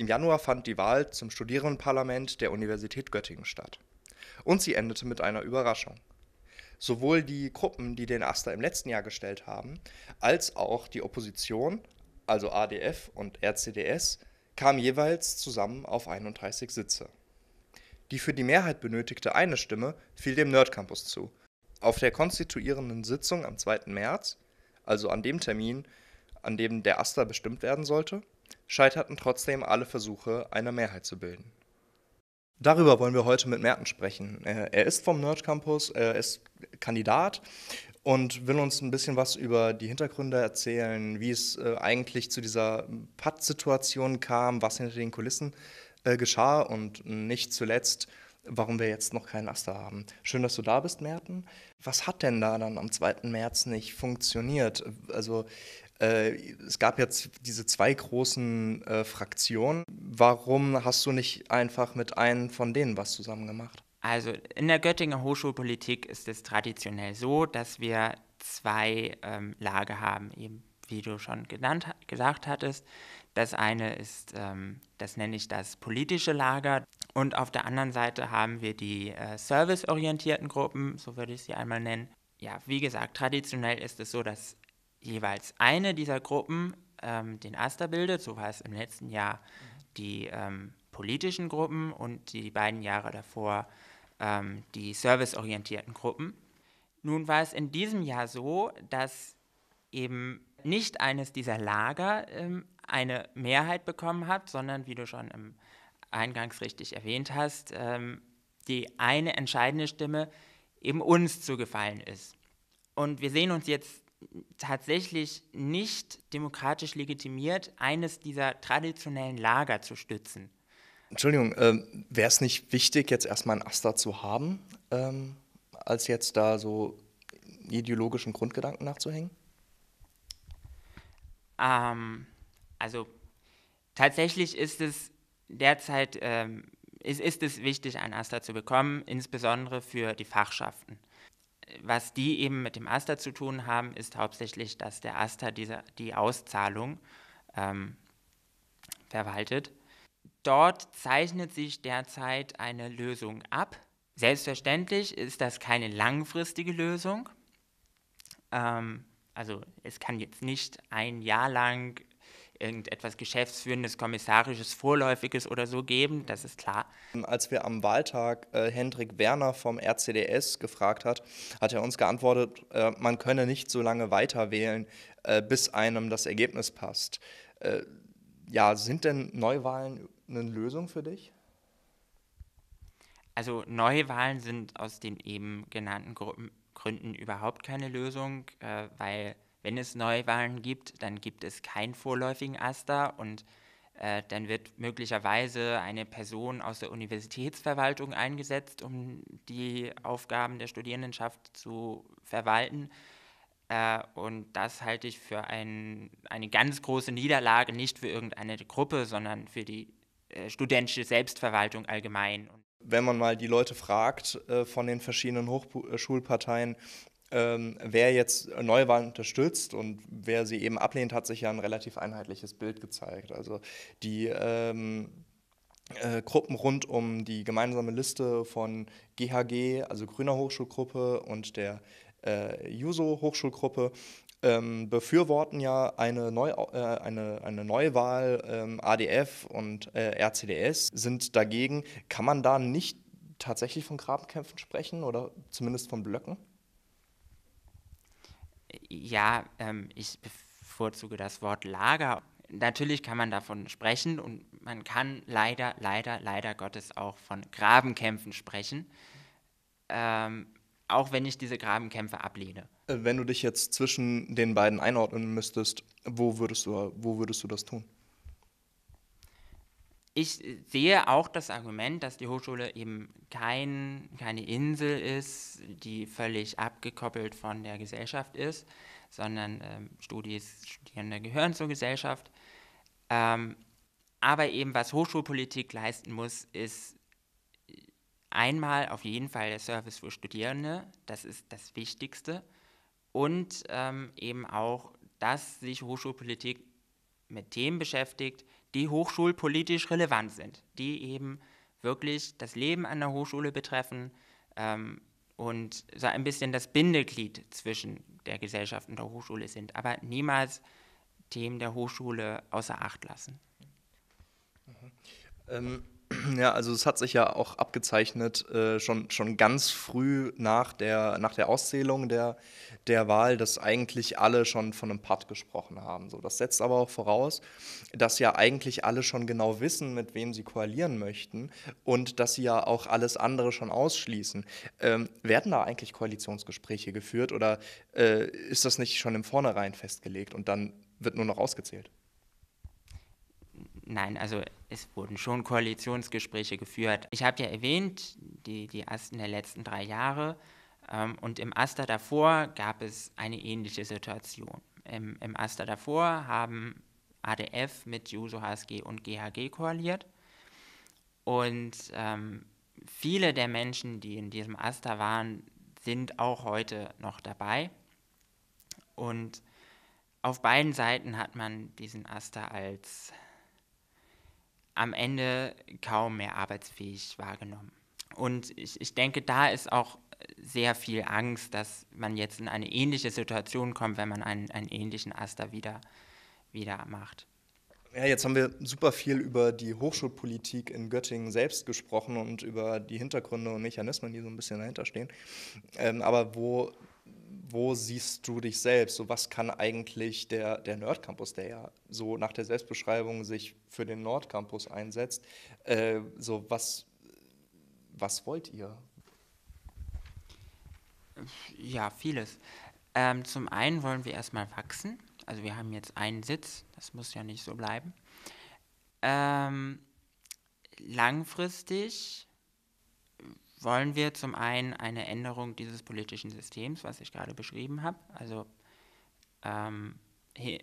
Im Januar fand die Wahl zum Studierendenparlament der Universität Göttingen statt. Und sie endete mit einer Überraschung. Sowohl die Gruppen, die den Aster im letzten Jahr gestellt haben, als auch die Opposition, also ADF und RCDS, kamen jeweils zusammen auf 31 Sitze. Die für die Mehrheit benötigte eine Stimme fiel dem Nerdcampus zu. Auf der konstituierenden Sitzung am 2. März, also an dem Termin, an dem der Aster bestimmt werden sollte, scheiterten trotzdem alle Versuche, eine Mehrheit zu bilden. Darüber wollen wir heute mit Merten sprechen. Er ist vom Nerd Campus, er ist Kandidat und will uns ein bisschen was über die Hintergründe erzählen, wie es äh, eigentlich zu dieser Patt-Situation kam, was hinter den Kulissen äh, geschah und nicht zuletzt, warum wir jetzt noch keinen Aster haben. Schön, dass du da bist, Merten. Was hat denn da dann am 2. März nicht funktioniert? Also äh, es gab jetzt diese zwei großen äh, Fraktionen. Warum hast du nicht einfach mit einem von denen was zusammen gemacht? Also in der Göttinger Hochschulpolitik ist es traditionell so, dass wir zwei ähm, Lager haben, eben wie du schon genannt, gesagt hattest. Das eine ist, ähm, das nenne ich das politische Lager. Und auf der anderen Seite haben wir die äh, serviceorientierten Gruppen, so würde ich sie einmal nennen. Ja, wie gesagt, traditionell ist es so, dass jeweils eine dieser Gruppen ähm, den Aster bildet. So war es im letzten Jahr die ähm, politischen Gruppen und die beiden Jahre davor ähm, die serviceorientierten Gruppen. Nun war es in diesem Jahr so, dass eben nicht eines dieser Lager ähm, eine Mehrheit bekommen hat, sondern wie du schon im Eingangs richtig erwähnt hast, ähm, die eine entscheidende Stimme eben uns zugefallen ist. Und wir sehen uns jetzt tatsächlich nicht demokratisch legitimiert, eines dieser traditionellen Lager zu stützen. Entschuldigung, ähm, wäre es nicht wichtig, jetzt erstmal ein Aster zu haben, ähm, als jetzt da so ideologischen Grundgedanken nachzuhängen? Ähm, also tatsächlich ist es derzeit ähm, ist, ist es wichtig, ein Aster zu bekommen, insbesondere für die Fachschaften was die eben mit dem Aster zu tun haben, ist hauptsächlich, dass der Aster diese, die Auszahlung ähm, verwaltet. Dort zeichnet sich derzeit eine Lösung ab. Selbstverständlich ist das keine langfristige Lösung. Ähm, also es kann jetzt nicht ein Jahr lang irgendetwas Geschäftsführendes, Kommissarisches, Vorläufiges oder so geben, das ist klar. Als wir am Wahltag äh, Hendrik Werner vom RCDS gefragt hat, hat er uns geantwortet, äh, man könne nicht so lange weiter wählen, äh, bis einem das Ergebnis passt. Äh, ja, sind denn Neuwahlen eine Lösung für dich? Also Neuwahlen sind aus den eben genannten Gruppen, Gründen überhaupt keine Lösung, äh, weil wenn es Neuwahlen gibt, dann gibt es keinen vorläufigen Aster und äh, dann wird möglicherweise eine Person aus der Universitätsverwaltung eingesetzt, um die Aufgaben der Studierendenschaft zu verwalten. Äh, und das halte ich für ein, eine ganz große Niederlage, nicht für irgendeine Gruppe, sondern für die äh, studentische Selbstverwaltung allgemein. Wenn man mal die Leute fragt äh, von den verschiedenen Hochschulparteien, äh, ähm, wer jetzt Neuwahlen unterstützt und wer sie eben ablehnt, hat sich ja ein relativ einheitliches Bild gezeigt. Also die ähm, äh, Gruppen rund um die gemeinsame Liste von GHG, also Grüner Hochschulgruppe und der äh, Juso Hochschulgruppe, ähm, befürworten ja eine, Neu äh, eine, eine Neuwahl ähm, ADF und äh, RCDS, sind dagegen. Kann man da nicht tatsächlich von Grabenkämpfen sprechen oder zumindest von Blöcken? ja, ähm, ich bevorzuge das Wort Lager. Natürlich kann man davon sprechen und man kann leider, leider, leider Gottes auch von Grabenkämpfen sprechen, ähm, auch wenn ich diese Grabenkämpfe ablehne. Äh, wenn du dich jetzt zwischen den beiden einordnen müsstest, wo würdest du, wo würdest du das tun? ich sehe auch das Argument, dass die Hochschule eben kein, keine Insel ist, die völlig abgekoppelt von der Gesellschaft ist, sondern ähm, Studis, Studierende gehören zur Gesellschaft. Ähm, aber eben, was Hochschulpolitik leisten muss, ist einmal auf jeden Fall der Service für Studierende, das ist das Wichtigste, und ähm, eben auch, dass sich Hochschulpolitik mit Themen beschäftigt, die hochschulpolitisch relevant sind, die eben wirklich das Leben an der Hochschule betreffen ähm, und so ein bisschen das Bindeglied zwischen der Gesellschaft und der Hochschule sind, aber niemals Themen der Hochschule außer Acht lassen. Mhm. Ähm ja, also es hat sich ja auch abgezeichnet, äh, schon, schon ganz früh nach der, nach der Auszählung der, der Wahl, dass eigentlich alle schon von einem Putt gesprochen haben. So, das setzt aber auch voraus, dass ja eigentlich alle schon genau wissen, mit wem sie koalieren möchten und dass sie ja auch alles andere schon ausschließen. Ähm, werden da eigentlich Koalitionsgespräche geführt oder äh, ist das nicht schon im Vornherein festgelegt und dann wird nur noch ausgezählt? nein, also es wurden schon Koalitionsgespräche geführt. Ich habe ja erwähnt, die, die Asten der letzten drei Jahre. Ähm, und im Aster davor gab es eine ähnliche Situation. Im, im Aster davor haben ADF mit Juso HSG und GHG koaliert. Und ähm, viele der Menschen, die in diesem Aster waren, sind auch heute noch dabei. Und auf beiden Seiten hat man diesen Aster als am Ende kaum mehr arbeitsfähig wahrgenommen. Und ich, ich denke, da ist auch sehr viel Angst, dass man jetzt in eine ähnliche Situation kommt, wenn man einen, einen ähnlichen Aster wieder, wieder macht. Ja, jetzt haben wir super viel über die Hochschulpolitik in Göttingen selbst gesprochen und über die Hintergründe und Mechanismen, die so ein bisschen dahinter stehen. Ähm, aber wo wo siehst du dich selbst? So, was kann eigentlich der, der Nerd-Campus, der ja so nach der Selbstbeschreibung sich für den Nord-Campus einsetzt, äh, so was, was wollt ihr? Ja, vieles. Ähm, zum einen wollen wir erstmal wachsen. Also wir haben jetzt einen Sitz, das muss ja nicht so bleiben. Ähm, langfristig wollen wir zum einen eine Änderung dieses politischen Systems, was ich gerade beschrieben habe, also ähm,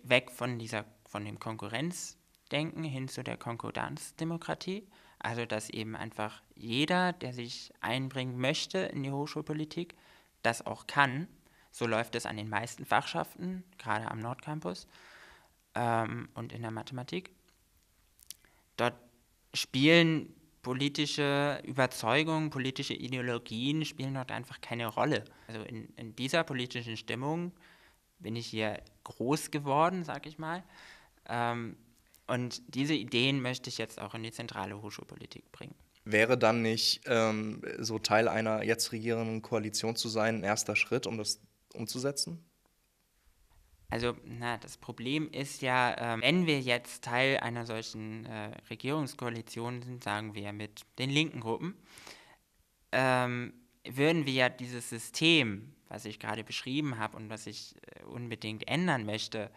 weg von, dieser, von dem Konkurrenzdenken hin zu der Konkurrenzdemokratie, Also dass eben einfach jeder, der sich einbringen möchte in die Hochschulpolitik, das auch kann. So läuft es an den meisten Fachschaften, gerade am Nordcampus ähm, und in der Mathematik. Dort spielen politische Überzeugungen, politische Ideologien spielen dort einfach keine Rolle. Also in, in dieser politischen Stimmung bin ich hier groß geworden, sag ich mal. Ähm, und diese Ideen möchte ich jetzt auch in die zentrale Hochschulpolitik bringen. Wäre dann nicht ähm, so Teil einer jetzt regierenden Koalition zu sein ein erster Schritt, um das umzusetzen? Also, na, das Problem ist ja, äh, wenn wir jetzt Teil einer solchen äh, Regierungskoalition sind, sagen wir mit den linken Gruppen, ähm, würden wir ja dieses System, was ich gerade beschrieben habe und was ich äh, unbedingt ändern möchte,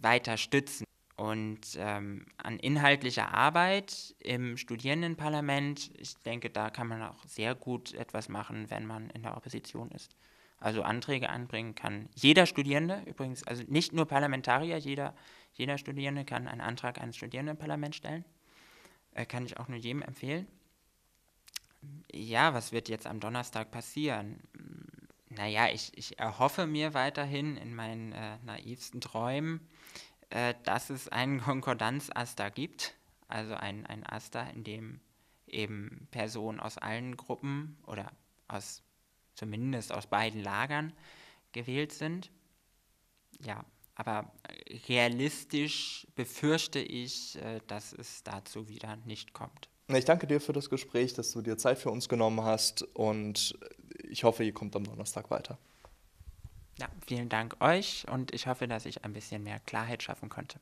weiter stützen. Und ähm, an inhaltlicher Arbeit im Studierendenparlament, ich denke, da kann man auch sehr gut etwas machen, wenn man in der Opposition ist also Anträge anbringen kann. Jeder Studierende übrigens, also nicht nur Parlamentarier, jeder, jeder Studierende kann einen Antrag eines Studierendenparlament stellen. Äh, kann ich auch nur jedem empfehlen. Ja, was wird jetzt am Donnerstag passieren? Naja, ich, ich erhoffe mir weiterhin in meinen äh, naivsten Träumen, äh, dass es einen Konkordanzaster gibt, also ein, ein Aster, in dem eben Personen aus allen Gruppen oder aus zumindest aus beiden Lagern gewählt sind. Ja, aber realistisch befürchte ich, äh, dass es dazu wieder nicht kommt. Ich danke dir für das Gespräch, dass du dir Zeit für uns genommen hast und ich hoffe, ihr kommt am Donnerstag weiter. Ja, vielen Dank euch und ich hoffe, dass ich ein bisschen mehr Klarheit schaffen konnte.